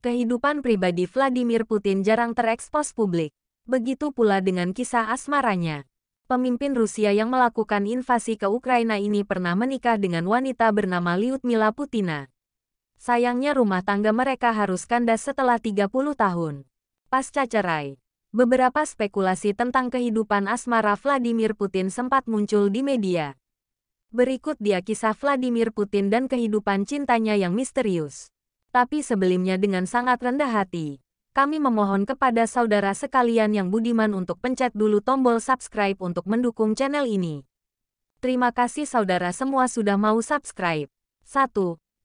Kehidupan pribadi Vladimir Putin jarang terekspos publik. Begitu pula dengan kisah asmaranya. Pemimpin Rusia yang melakukan invasi ke Ukraina ini pernah menikah dengan wanita bernama Lyudmila Putina. Sayangnya rumah tangga mereka harus kandas setelah 30 tahun. Pasca cerai, beberapa spekulasi tentang kehidupan asmara Vladimir Putin sempat muncul di media. Berikut dia kisah Vladimir Putin dan kehidupan cintanya yang misterius tapi sebelumnya dengan sangat rendah hati. Kami memohon kepada saudara sekalian yang budiman untuk pencet dulu tombol subscribe untuk mendukung channel ini. Terima kasih saudara semua sudah mau subscribe. 1.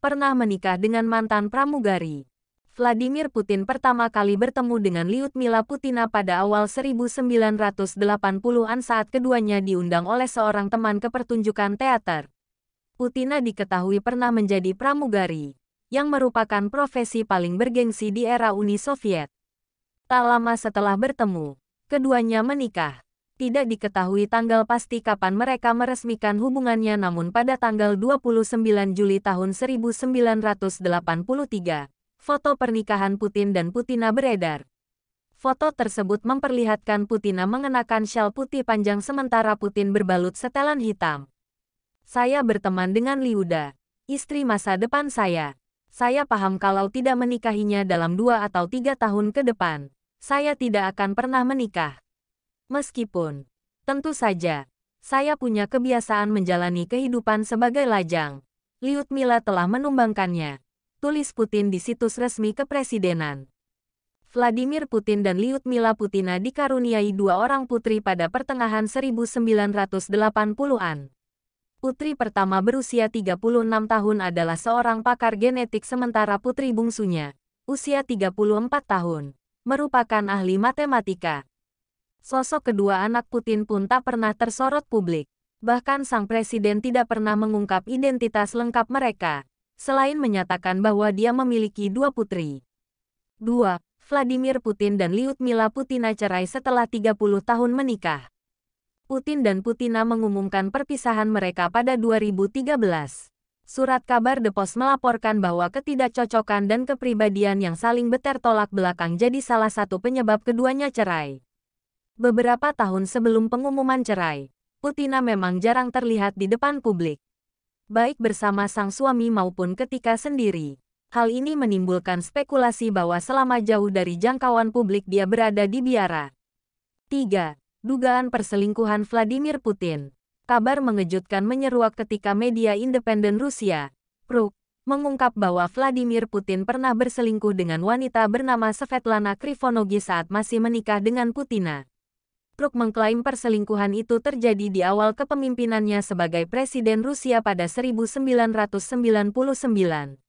Pernah menikah dengan mantan pramugari. Vladimir Putin pertama kali bertemu dengan Lyudmila Putina pada awal 1980-an saat keduanya diundang oleh seorang teman ke pertunjukan teater. Putina diketahui pernah menjadi pramugari yang merupakan profesi paling bergengsi di era Uni Soviet. Tak lama setelah bertemu, keduanya menikah. Tidak diketahui tanggal pasti kapan mereka meresmikan hubungannya namun pada tanggal 29 Juli tahun 1983, foto pernikahan Putin dan Putina beredar. Foto tersebut memperlihatkan Putina mengenakan shawl putih panjang sementara Putin berbalut setelan hitam. Saya berteman dengan Liuda, istri masa depan saya. Saya paham kalau tidak menikahinya dalam dua atau tiga tahun ke depan, saya tidak akan pernah menikah. Meskipun, tentu saja, saya punya kebiasaan menjalani kehidupan sebagai lajang. Lyudmila telah menumbangkannya. Tulis Putin di situs resmi kepresidenan. Vladimir Putin dan Lyudmila Putina dikaruniai dua orang putri pada pertengahan 1980-an putri pertama berusia 36 tahun adalah seorang pakar genetik sementara putri bungsunya, usia 34 tahun, merupakan ahli matematika. Sosok kedua anak Putin pun tak pernah tersorot publik. Bahkan sang presiden tidak pernah mengungkap identitas lengkap mereka, selain menyatakan bahwa dia memiliki dua putri. 2. Vladimir Putin dan Lyudmila Putina cerai setelah 30 tahun menikah. Putin dan Putina mengumumkan perpisahan mereka pada 2013. Surat kabar The Post melaporkan bahwa ketidakcocokan dan kepribadian yang saling beter belakang jadi salah satu penyebab keduanya cerai. Beberapa tahun sebelum pengumuman cerai, Putina memang jarang terlihat di depan publik. Baik bersama sang suami maupun ketika sendiri. Hal ini menimbulkan spekulasi bahwa selama jauh dari jangkauan publik dia berada di biara. 3 dugaan perselingkuhan Vladimir Putin. Kabar mengejutkan menyeruak ketika media independen Rusia, RUK, mengungkap bahwa Vladimir Putin pernah berselingkuh dengan wanita bernama Svetlana Krivonogi saat masih menikah dengan Putina. RUK mengklaim perselingkuhan itu terjadi di awal kepemimpinannya sebagai Presiden Rusia pada 1999.